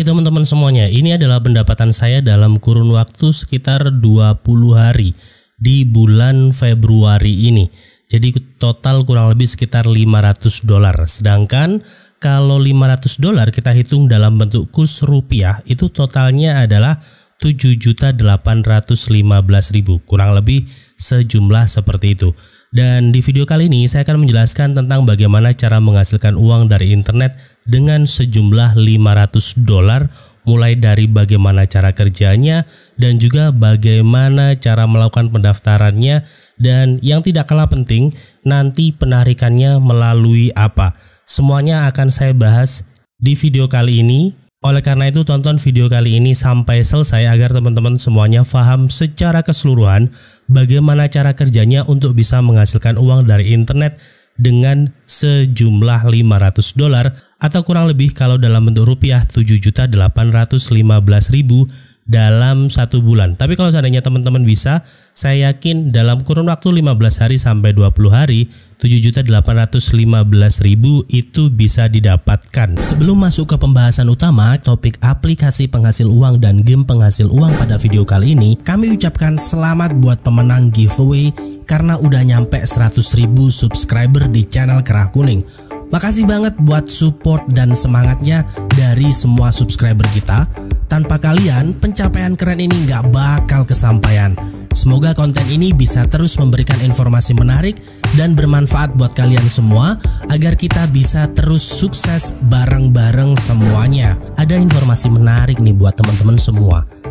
Oke teman-teman semuanya, ini adalah pendapatan saya dalam kurun waktu sekitar 20 hari di bulan Februari ini. Jadi total kurang lebih sekitar 500 dolar. Sedangkan kalau 500 dolar kita hitung dalam bentuk kurs rupiah itu totalnya adalah 7.815.000 kurang lebih sejumlah seperti itu dan di video kali ini saya akan menjelaskan tentang bagaimana cara menghasilkan uang dari internet dengan sejumlah 500 dolar mulai dari bagaimana cara kerjanya dan juga bagaimana cara melakukan pendaftarannya dan yang tidak kalah penting nanti penarikannya melalui apa. Semuanya akan saya bahas di video kali ini. Oleh karena itu tonton video kali ini sampai selesai agar teman-teman semuanya paham secara keseluruhan bagaimana cara kerjanya untuk bisa menghasilkan uang dari internet dengan sejumlah 500 dolar atau kurang lebih kalau dalam bentuk rupiah 7.815.000 dalam satu bulan. Tapi kalau seandainya teman-teman bisa, saya yakin dalam kurun waktu 15 hari sampai 20 hari, 7.815.000 itu bisa didapatkan. Sebelum masuk ke pembahasan utama, topik aplikasi penghasil uang dan game penghasil uang pada video kali ini, kami ucapkan selamat buat pemenang giveaway karena udah nyampe 100.000 subscriber di channel Kerah Kuning. Makasih banget buat support dan semangatnya dari semua subscriber kita. Tanpa kalian, pencapaian keren ini nggak bakal kesampaian. Semoga konten ini bisa terus memberikan informasi menarik dan bermanfaat buat kalian semua agar kita bisa terus sukses bareng-bareng semuanya. Ada informasi menarik nih buat teman-teman semua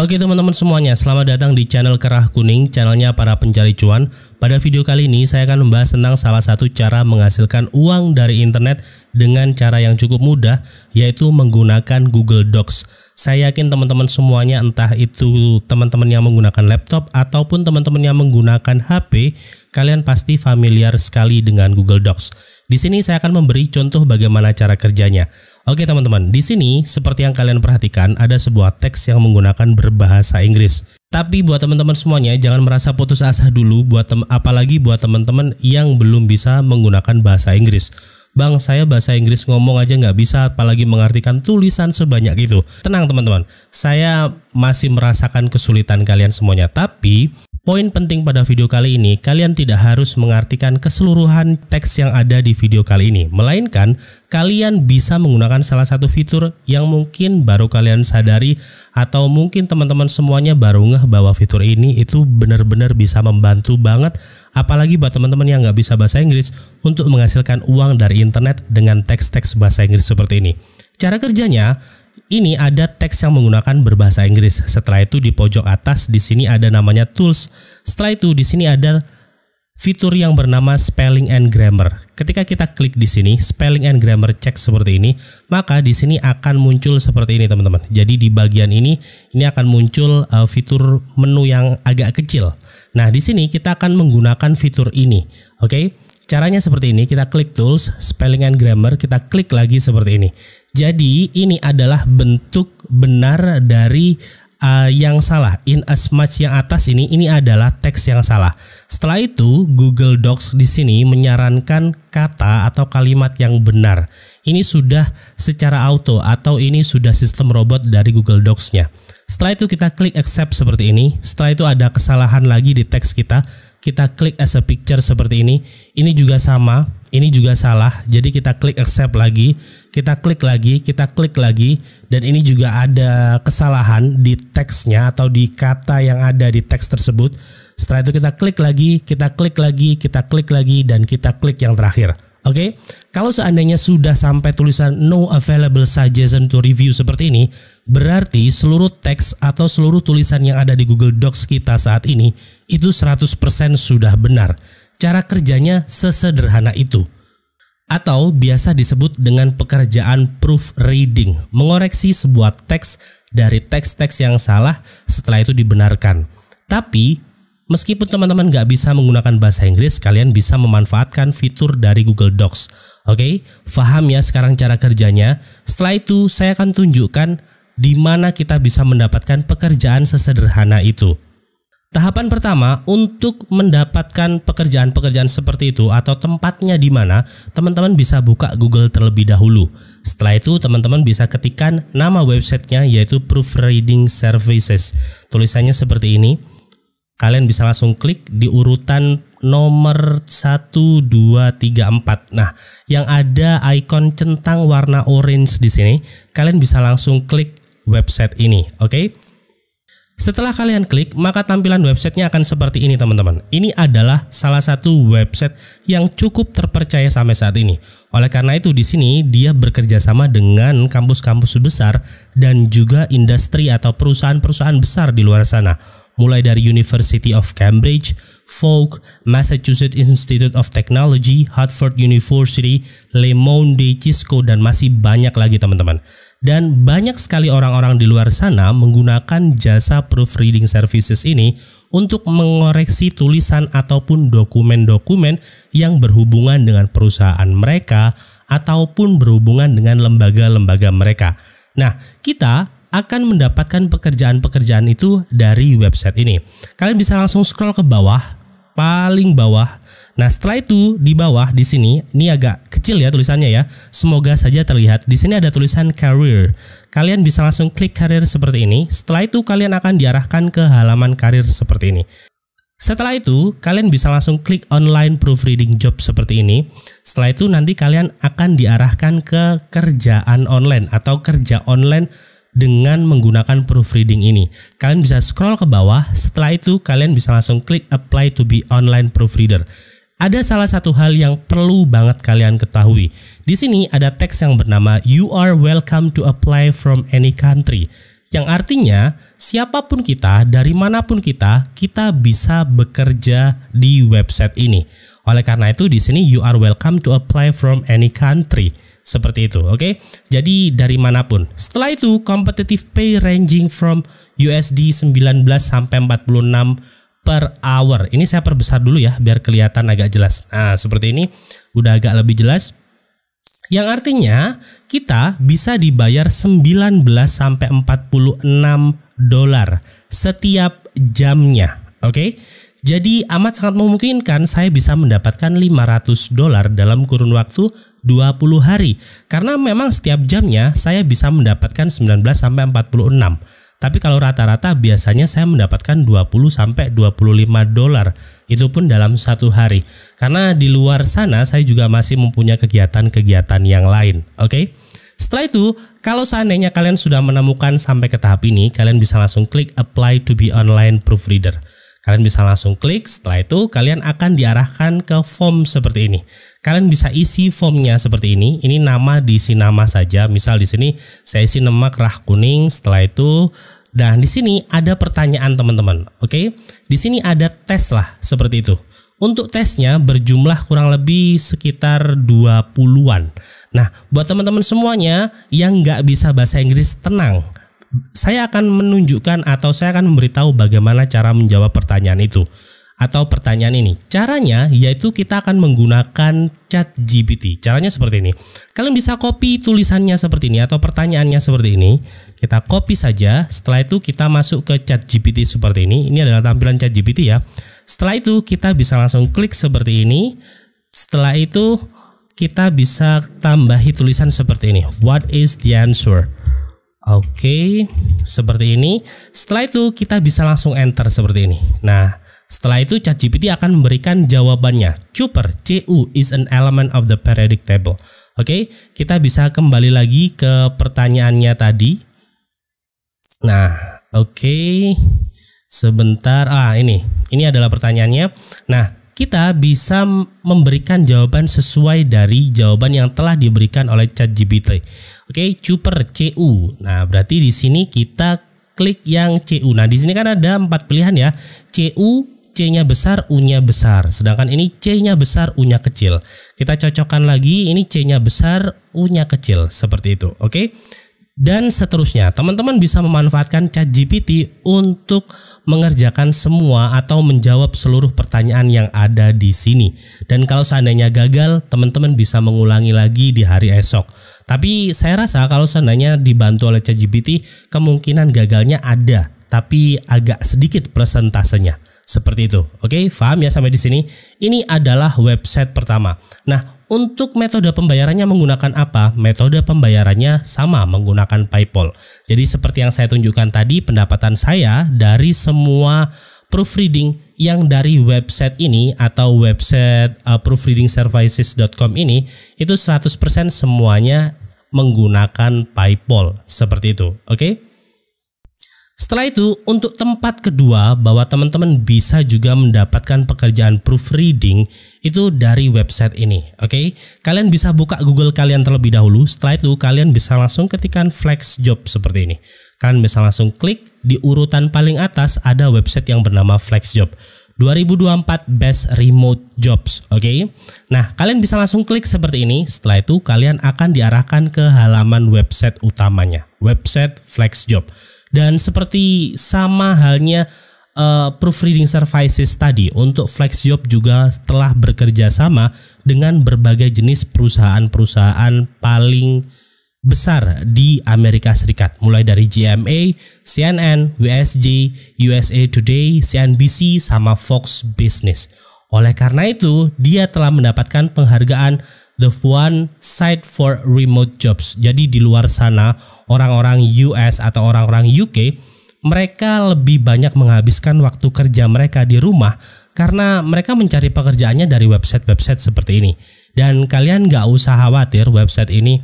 Oke teman-teman semuanya, selamat datang di channel Kerah Kuning, channelnya para pencari cuan. Pada video kali ini saya akan membahas tentang salah satu cara menghasilkan uang dari internet dengan cara yang cukup mudah, yaitu menggunakan Google Docs. Saya yakin teman-teman semuanya, entah itu teman-teman yang menggunakan laptop ataupun teman-teman yang menggunakan HP, kalian pasti familiar sekali dengan Google Docs. Di sini saya akan memberi contoh bagaimana cara kerjanya. Oke teman-teman, di sini seperti yang kalian perhatikan ada sebuah teks yang menggunakan berbahasa Inggris. Tapi buat teman-teman semuanya jangan merasa putus asa dulu buat apalagi buat teman-teman yang belum bisa menggunakan bahasa Inggris. Bang, saya bahasa Inggris ngomong aja nggak bisa, apalagi mengartikan tulisan sebanyak itu. Tenang teman-teman, saya masih merasakan kesulitan kalian semuanya. Tapi Poin penting pada video kali ini, kalian tidak harus mengartikan keseluruhan teks yang ada di video kali ini, melainkan kalian bisa menggunakan salah satu fitur yang mungkin baru kalian sadari atau mungkin teman-teman semuanya baru ngeh bahwa fitur ini itu benar-benar bisa membantu banget apalagi buat teman-teman yang nggak bisa bahasa Inggris untuk menghasilkan uang dari internet dengan teks-teks bahasa Inggris seperti ini. Cara kerjanya, ini ada teks yang menggunakan berbahasa Inggris. Setelah itu di pojok atas di sini ada namanya tools. Setelah itu di sini ada fitur yang bernama spelling and grammar. Ketika kita klik di sini spelling and grammar check seperti ini, maka di sini akan muncul seperti ini teman-teman. Jadi di bagian ini ini akan muncul eh, fitur menu yang agak kecil. Nah, di sini kita akan menggunakan fitur ini. Oke. Okay? Caranya seperti ini, kita klik tools, spelling and grammar, kita klik lagi seperti ini. Jadi ini adalah bentuk benar dari uh, yang salah. In as much yang atas ini ini adalah teks yang salah. Setelah itu Google Docs di sini menyarankan kata atau kalimat yang benar. Ini sudah secara auto atau ini sudah sistem robot dari Google Docs-nya. Setelah itu kita klik accept seperti ini. Setelah itu ada kesalahan lagi di teks kita. Kita klik as a picture seperti ini. Ini juga sama, ini juga salah. Jadi kita klik accept lagi kita klik lagi, kita klik lagi, dan ini juga ada kesalahan di teksnya atau di kata yang ada di teks tersebut. Setelah itu kita klik lagi, kita klik lagi, kita klik lagi, dan kita klik yang terakhir. Oke, okay? kalau seandainya sudah sampai tulisan no available suggestion to review seperti ini, berarti seluruh teks atau seluruh tulisan yang ada di Google Docs kita saat ini itu 100% sudah benar. Cara kerjanya sesederhana itu atau biasa disebut dengan pekerjaan proofreading, mengoreksi sebuah teks dari teks-teks yang salah setelah itu dibenarkan. Tapi, meskipun teman-teman nggak bisa menggunakan bahasa Inggris, kalian bisa memanfaatkan fitur dari Google Docs. Oke, faham paham ya sekarang cara kerjanya? Setelah itu, saya akan tunjukkan di mana kita bisa mendapatkan pekerjaan sesederhana itu. Tahapan pertama untuk mendapatkan pekerjaan-pekerjaan seperti itu atau tempatnya di mana, teman-teman bisa buka Google terlebih dahulu. Setelah itu, teman-teman bisa ketikkan nama websitenya yaitu Proofreading Services. Tulisannya seperti ini. Kalian bisa langsung klik di urutan nomor 1, 2, 3, 4. Nah, yang ada ikon centang warna orange di sini, kalian bisa langsung klik website ini, oke? Okay? Setelah kalian klik, maka tampilan websitenya akan seperti ini teman-teman. Ini adalah salah satu website yang cukup terpercaya sampai saat ini. Oleh karena itu di sini dia bekerja sama dengan kampus-kampus besar dan juga industri atau perusahaan-perusahaan besar di luar sana. Mulai dari University of Cambridge, Folk, Massachusetts Institute of Technology, Hartford University, Le Monde, Cisco, dan masih banyak lagi teman-teman. Dan banyak sekali orang-orang di luar sana menggunakan jasa proofreading services ini untuk mengoreksi tulisan ataupun dokumen-dokumen yang berhubungan dengan perusahaan mereka ataupun berhubungan dengan lembaga-lembaga mereka. Nah, kita akan mendapatkan pekerjaan-pekerjaan itu dari website ini. Kalian bisa langsung scroll ke bawah paling bawah. Nah, setelah itu di bawah di sini ini agak kecil ya tulisannya ya. Semoga saja terlihat. Di sini ada tulisan career. Kalian bisa langsung klik karir seperti ini. Setelah itu kalian akan diarahkan ke halaman karir seperti ini. Setelah itu, kalian bisa langsung klik online proofreading job seperti ini. Setelah itu nanti kalian akan diarahkan ke kerjaan online atau kerja online dengan menggunakan proofreading ini. Kalian bisa scroll ke bawah, setelah itu kalian bisa langsung klik apply to be online proofreader. Ada salah satu hal yang perlu banget kalian ketahui. Di sini ada teks yang bernama you are welcome to apply from any country. Yang artinya, siapapun kita, dari manapun kita, kita bisa bekerja di website ini. Oleh karena itu, di sini you are welcome to apply from any country. Seperti itu, oke? Okay? Jadi dari manapun. Setelah itu, competitive pay ranging from USD 19 sampai 46 per hour. Ini saya perbesar dulu ya biar kelihatan agak jelas. Nah, seperti ini udah agak lebih jelas. Yang artinya kita bisa dibayar 19 sampai 46 dolar setiap jamnya, oke? Okay? Jadi amat sangat memungkinkan saya bisa mendapatkan 500 dolar dalam kurun waktu 20 hari karena memang setiap jamnya saya bisa mendapatkan 19 sampai 46. Tapi kalau rata-rata biasanya saya mendapatkan 20 sampai 25 dolar itu pun dalam satu hari. Karena di luar sana saya juga masih mempunyai kegiatan-kegiatan yang lain. Oke. Okay? Setelah itu, kalau seandainya kalian sudah menemukan sampai ke tahap ini, kalian bisa langsung klik apply to be online proofreader. Kalian bisa langsung klik, setelah itu kalian akan diarahkan ke form seperti ini. Kalian bisa isi formnya seperti ini, ini nama diisi nama saja, misal di sini saya isi nama kerah kuning, setelah itu dan di sini ada pertanyaan teman-teman, oke? Di sini ada tes lah, seperti itu. Untuk tesnya berjumlah kurang lebih sekitar 20-an. Nah, buat teman-teman semuanya yang nggak bisa bahasa Inggris, tenang saya akan menunjukkan atau saya akan memberitahu bagaimana cara menjawab pertanyaan itu atau pertanyaan ini. Caranya yaitu kita akan menggunakan chat GPT. Caranya seperti ini. Kalian bisa copy tulisannya seperti ini atau pertanyaannya seperti ini. Kita copy saja. Setelah itu kita masuk ke chat GPT seperti ini. Ini adalah tampilan chat GPT ya. Setelah itu kita bisa langsung klik seperti ini. Setelah itu kita bisa tambahi tulisan seperti ini. What is the answer? Oke, seperti ini. Setelah itu kita bisa langsung enter seperti ini. Nah, setelah itu ChatGPT akan memberikan jawabannya. Cooper, CU is an element of the periodic table. Oke, kita bisa kembali lagi ke pertanyaannya tadi. Nah, oke. Sebentar. Ah, ini. Ini adalah pertanyaannya. Nah, kita bisa memberikan jawaban sesuai dari jawaban yang telah diberikan oleh ChatGPT. Oke, Cuper CU. Nah, berarti di sini kita klik yang CU. Nah, di sini kan ada empat pilihan ya. CU, C-nya besar, U-nya besar. Sedangkan ini C-nya besar, U-nya kecil. Kita cocokkan lagi, ini C-nya besar, U-nya kecil. Seperti itu, oke? dan seterusnya. Teman-teman bisa memanfaatkan ChatGPT untuk mengerjakan semua atau menjawab seluruh pertanyaan yang ada di sini. Dan kalau seandainya gagal, teman-teman bisa mengulangi lagi di hari esok. Tapi saya rasa kalau seandainya dibantu oleh ChatGPT, kemungkinan gagalnya ada, tapi agak sedikit persentasenya. Seperti itu. Oke, paham ya sampai di sini? Ini adalah website pertama. Nah, untuk metode pembayarannya menggunakan apa? Metode pembayarannya sama menggunakan PayPal. Jadi seperti yang saya tunjukkan tadi, pendapatan saya dari semua proofreading yang dari website ini atau website uh, proofreadingservices.com ini itu 100% semuanya menggunakan PayPal seperti itu. Oke. Okay? Setelah itu, untuk tempat kedua bahwa teman-teman bisa juga mendapatkan pekerjaan proofreading itu dari website ini, oke? Okay? Kalian bisa buka Google kalian terlebih dahulu. Setelah itu, kalian bisa langsung ketikkan flex job seperti ini. Kalian bisa langsung klik di urutan paling atas ada website yang bernama flex job. 2024 Best Remote Jobs, oke? Okay? Nah, kalian bisa langsung klik seperti ini. Setelah itu, kalian akan diarahkan ke halaman website utamanya, website Flex Job. Dan seperti sama halnya uh, proofreading services tadi untuk FlexJob juga telah bekerja sama dengan berbagai jenis perusahaan-perusahaan paling besar di Amerika Serikat mulai dari GMA, CNN, WSJ, USA Today, CNBC sama Fox Business oleh karena itu, dia telah mendapatkan penghargaan The One Site for Remote Jobs. Jadi di luar sana, orang-orang US atau orang-orang UK, mereka lebih banyak menghabiskan waktu kerja mereka di rumah karena mereka mencari pekerjaannya dari website-website seperti ini. Dan kalian nggak usah khawatir website ini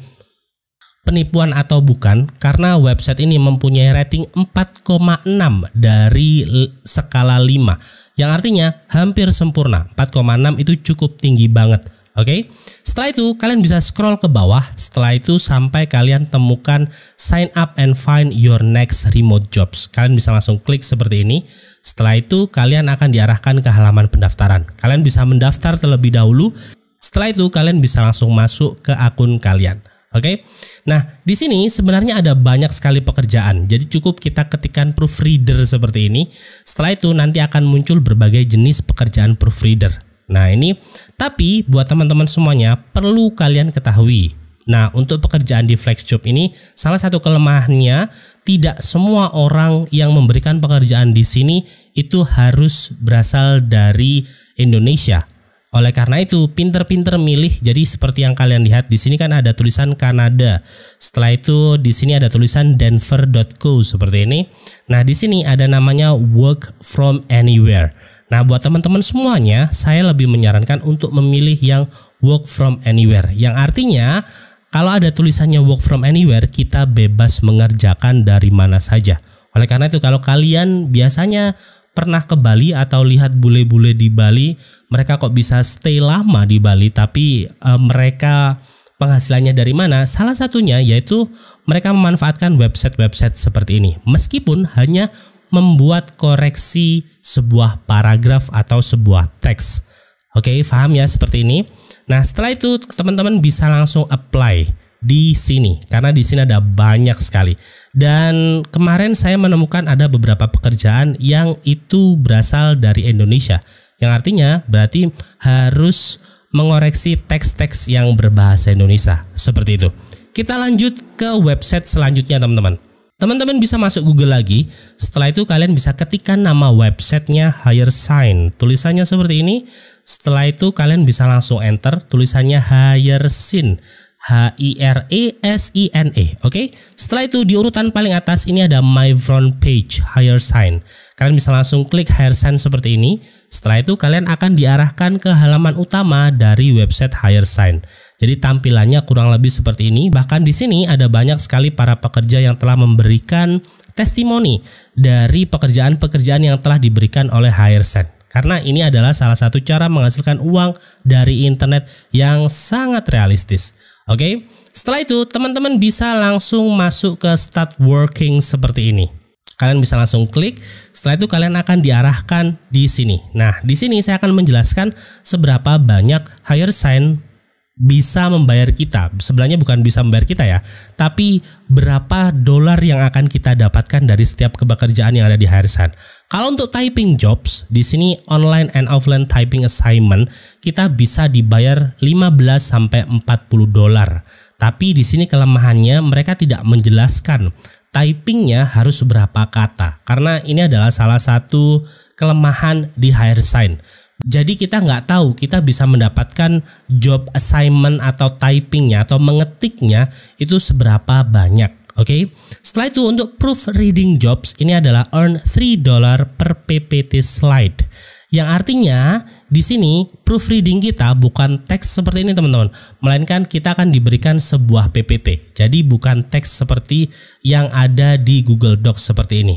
penipuan atau bukan karena website ini mempunyai rating 4,6 dari skala 5 yang artinya hampir sempurna 4,6 itu cukup tinggi banget oke okay? setelah itu kalian bisa scroll ke bawah setelah itu sampai kalian temukan sign up and find your next remote jobs kalian bisa langsung klik seperti ini setelah itu kalian akan diarahkan ke halaman pendaftaran kalian bisa mendaftar terlebih dahulu setelah itu kalian bisa langsung masuk ke akun kalian Oke. Okay? Nah, di sini sebenarnya ada banyak sekali pekerjaan. Jadi cukup kita ketikkan proofreader seperti ini. Setelah itu nanti akan muncul berbagai jenis pekerjaan proofreader. Nah, ini tapi buat teman-teman semuanya perlu kalian ketahui. Nah, untuk pekerjaan di FlexJob ini salah satu kelemahannya tidak semua orang yang memberikan pekerjaan di sini itu harus berasal dari Indonesia oleh karena itu, pinter-pinter milih. Jadi seperti yang kalian lihat di sini kan ada tulisan Kanada. Setelah itu di sini ada tulisan denver.co seperti ini. Nah, di sini ada namanya work from anywhere. Nah, buat teman-teman semuanya, saya lebih menyarankan untuk memilih yang work from anywhere. Yang artinya kalau ada tulisannya work from anywhere, kita bebas mengerjakan dari mana saja. Oleh karena itu, kalau kalian biasanya pernah ke Bali atau lihat bule-bule di Bali, mereka kok bisa stay lama di Bali tapi e, mereka penghasilannya dari mana? Salah satunya yaitu mereka memanfaatkan website-website seperti ini. Meskipun hanya membuat koreksi sebuah paragraf atau sebuah teks. Oke, okay, paham ya seperti ini. Nah, setelah itu teman-teman bisa langsung apply di sini karena di sini ada banyak sekali. Dan kemarin saya menemukan ada beberapa pekerjaan yang itu berasal dari Indonesia. Yang artinya berarti harus mengoreksi teks-teks yang berbahasa Indonesia. Seperti itu. Kita lanjut ke website selanjutnya teman-teman. Teman-teman bisa masuk Google lagi. Setelah itu kalian bisa ketikkan nama websitenya HireSign. Sign. Tulisannya seperti ini. Setelah itu kalian bisa langsung enter tulisannya HireSign. Sign. H I R E S I N E. Oke. Okay? Setelah itu di urutan paling atas ini ada My Front Page Higher Sign. Kalian bisa langsung klik Higher Sign seperti ini. Setelah itu kalian akan diarahkan ke halaman utama dari website Higher Sign. Jadi tampilannya kurang lebih seperti ini. Bahkan di sini ada banyak sekali para pekerja yang telah memberikan testimoni dari pekerjaan-pekerjaan yang telah diberikan oleh Higher Sign karena ini adalah salah satu cara menghasilkan uang dari internet yang sangat realistis. Oke, okay? setelah itu teman-teman bisa langsung masuk ke start working seperti ini. Kalian bisa langsung klik. Setelah itu kalian akan diarahkan di sini. Nah, di sini saya akan menjelaskan seberapa banyak higher sign bisa membayar kita. Sebenarnya bukan bisa membayar kita ya, tapi berapa dolar yang akan kita dapatkan dari setiap kebekerjaan yang ada di Harrison. Kalau untuk typing jobs, di sini online and offline typing assignment, kita bisa dibayar 15 sampai 40 dolar. Tapi di sini kelemahannya mereka tidak menjelaskan typingnya harus berapa kata. Karena ini adalah salah satu kelemahan di HireSign jadi kita nggak tahu kita bisa mendapatkan job assignment atau typingnya atau mengetiknya itu seberapa banyak. Oke, okay? setelah itu untuk proofreading jobs ini adalah earn 3 dollar per PPT slide. Yang artinya di sini proofreading kita bukan teks seperti ini teman-teman, melainkan kita akan diberikan sebuah PPT. Jadi bukan teks seperti yang ada di Google Docs seperti ini.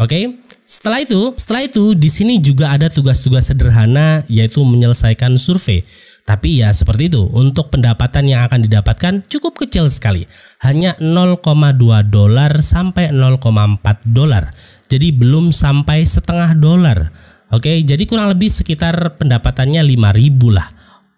Oke. Okay? Setelah itu, setelah itu di sini juga ada tugas-tugas sederhana yaitu menyelesaikan survei. Tapi ya seperti itu, untuk pendapatan yang akan didapatkan cukup kecil sekali. Hanya 0,2 dolar sampai 0,4 dolar. Jadi belum sampai setengah dolar. Oke, jadi kurang lebih sekitar pendapatannya 5000 lah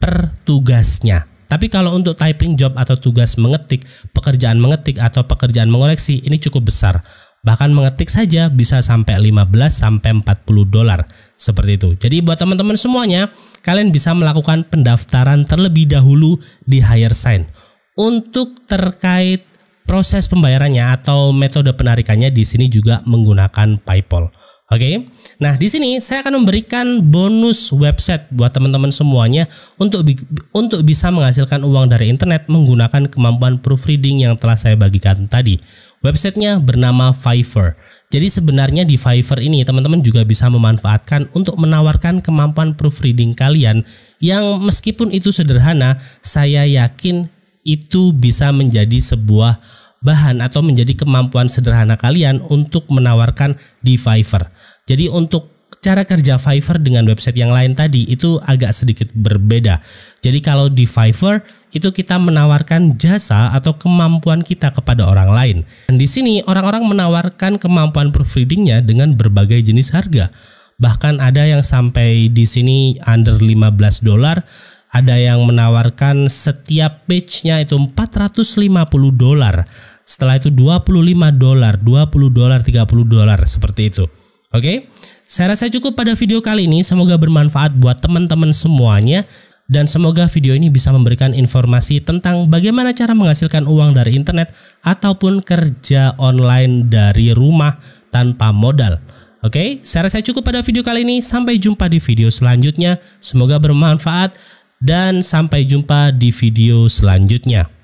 per tugasnya. Tapi kalau untuk typing job atau tugas mengetik, pekerjaan mengetik atau pekerjaan mengoreksi ini cukup besar. Bahkan mengetik saja bisa sampai 15 sampai 40 dolar seperti itu. Jadi buat teman-teman semuanya, kalian bisa melakukan pendaftaran terlebih dahulu di Sign. Untuk terkait proses pembayarannya atau metode penarikannya di sini juga menggunakan PayPal. Oke. Okay? Nah, di sini saya akan memberikan bonus website buat teman-teman semuanya untuk bi untuk bisa menghasilkan uang dari internet menggunakan kemampuan proofreading yang telah saya bagikan tadi. Websitenya bernama Fiverr. Jadi sebenarnya di Fiverr ini teman-teman juga bisa memanfaatkan untuk menawarkan kemampuan proofreading kalian yang meskipun itu sederhana, saya yakin itu bisa menjadi sebuah bahan atau menjadi kemampuan sederhana kalian untuk menawarkan di Fiverr. Jadi untuk cara kerja Fiverr dengan website yang lain tadi itu agak sedikit berbeda. Jadi kalau di Fiverr itu kita menawarkan jasa atau kemampuan kita kepada orang lain. Dan di sini orang-orang menawarkan kemampuan proofreadingnya dengan berbagai jenis harga. Bahkan ada yang sampai di sini under 15 dolar, ada yang menawarkan setiap page-nya itu 450 dolar. Setelah itu 25 dolar, 20 dolar, 30 dolar seperti itu. Oke, saya rasa cukup pada video kali ini. Semoga bermanfaat buat teman-teman semuanya dan semoga video ini bisa memberikan informasi tentang bagaimana cara menghasilkan uang dari internet ataupun kerja online dari rumah tanpa modal. Oke, saya rasa cukup pada video kali ini. Sampai jumpa di video selanjutnya. Semoga bermanfaat dan sampai jumpa di video selanjutnya.